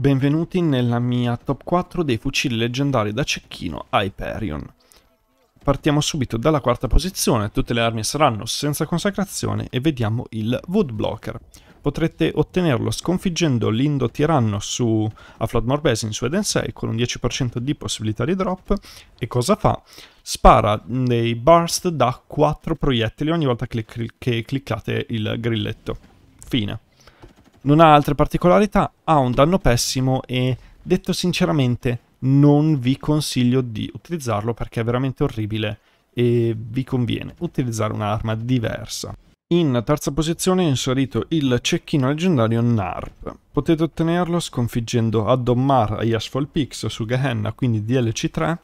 Benvenuti nella mia top 4 dei fucili leggendari da cecchino Hyperion. Partiamo subito dalla quarta posizione, tutte le armi saranno senza consacrazione e vediamo il Woodblocker. Potrete ottenerlo sconfiggendo l'Indo Tiranno su, a Floodmore Basin su Eden 6 con un 10% di possibilità di drop e cosa fa? Spara dei burst da 4 proiettili ogni volta che cliccate il grilletto. Fine non ha altre particolarità, ha un danno pessimo e detto sinceramente non vi consiglio di utilizzarlo perché è veramente orribile e vi conviene utilizzare un'arma diversa. In terza posizione è inserito il cecchino leggendario Narp. Potete ottenerlo sconfiggendo Addommar a Yashfall Pix su Gehenna, quindi DLC3,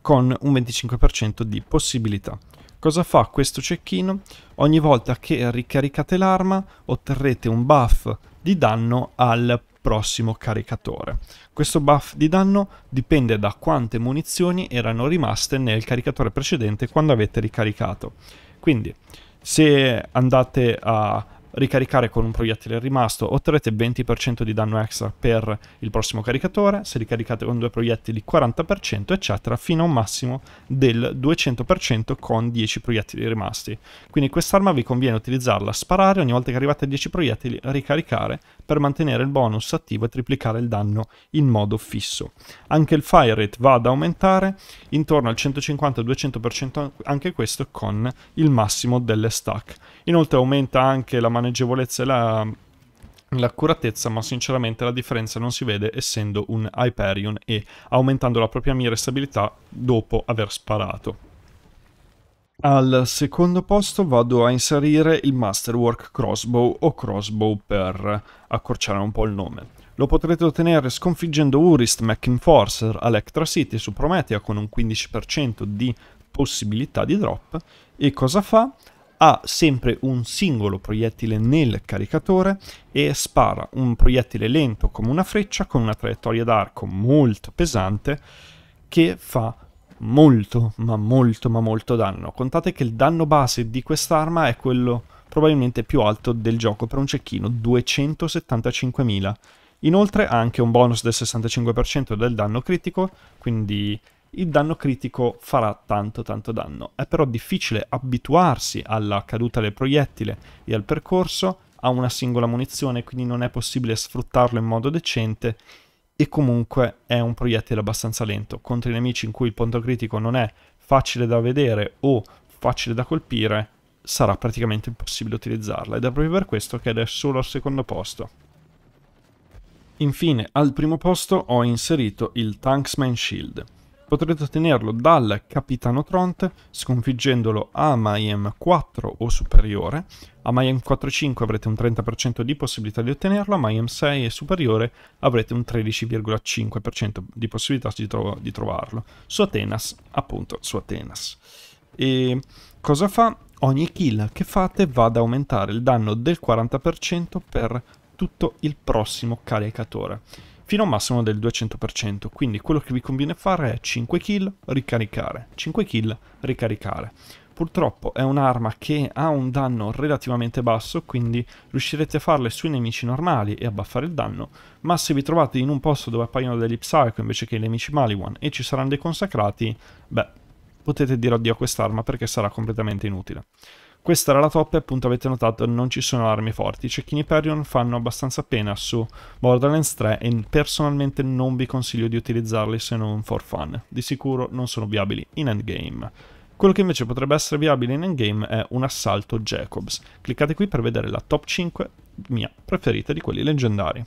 con un 25% di possibilità. Cosa fa questo cecchino? Ogni volta che ricaricate l'arma otterrete un buff di danno al prossimo caricatore. Questo buff di danno dipende da quante munizioni erano rimaste nel caricatore precedente quando avete ricaricato. Quindi se andate a ricaricare con un proiettile rimasto otterrete 20% di danno extra per il prossimo caricatore, se ricaricate con due proiettili 40% eccetera fino a un massimo del 200% con 10 proiettili rimasti. Quindi quest'arma vi conviene utilizzarla, sparare ogni volta che arrivate a 10 proiettili, ricaricare per mantenere il bonus attivo e triplicare il danno in modo fisso. Anche il fire rate va ad aumentare intorno al 150-200% anche questo con il massimo delle stack. Inoltre aumenta anche la mancanza maneggevolezza e la, l'accuratezza, ma sinceramente la differenza non si vede essendo un Hyperion e aumentando la propria mira e stabilità dopo aver sparato. Al secondo posto vado a inserire il Masterwork Crossbow o Crossbow per accorciare un po' il nome. Lo potrete ottenere sconfiggendo Urist Enforcer all'Ectra City su Promethea con un 15% di possibilità di drop. E cosa fa? ha sempre un singolo proiettile nel caricatore e spara un proiettile lento come una freccia con una traiettoria d'arco molto pesante che fa molto ma molto ma molto danno. Contate che il danno base di quest'arma è quello probabilmente più alto del gioco per un cecchino, 275.000. Inoltre ha anche un bonus del 65% del danno critico, quindi il danno critico farà tanto tanto danno. È però difficile abituarsi alla caduta del proiettile e al percorso, a una singola munizione, quindi non è possibile sfruttarlo in modo decente e comunque è un proiettile abbastanza lento. Contro i nemici in cui il punto critico non è facile da vedere o facile da colpire, sarà praticamente impossibile utilizzarla ed è proprio per questo che è solo al secondo posto. Infine, al primo posto ho inserito il Tanksman Shield potrete ottenerlo dal capitano Tront sconfiggendolo a Mayhem 4 o superiore. A Mayhem 5 avrete un 30% di possibilità di ottenerlo, a Mayhem 6 e superiore avrete un 13,5% di possibilità di, tro di, trovarlo. Su Atenas, appunto, su Atenas. E cosa fa? Ogni kill che fate va ad aumentare il danno del 40% per tutto il prossimo caricatore fino a un massimo del 200%. Quindi quello che vi conviene fare è 5 kill, ricaricare, 5 kill, ricaricare. Purtroppo è un'arma che ha un danno relativamente basso, quindi riuscirete a farle sui nemici normali e a buffare il danno, ma se vi trovate in un posto dove appaiono degli Psycho invece che i nemici Maliwan e ci saranno dei consacrati, beh, potete dire addio a quest'arma perché sarà completamente inutile. Questa era la top e appunto avete notato non ci sono armi forti. I cecchini Perion fanno abbastanza pena su Borderlands 3 e personalmente non vi consiglio di utilizzarli se non for fun. Di sicuro non sono viabili in endgame. Quello che invece potrebbe essere viabile in endgame è un assalto Jacobs. Cliccate qui per vedere la top 5 mia preferita di quelli leggendari.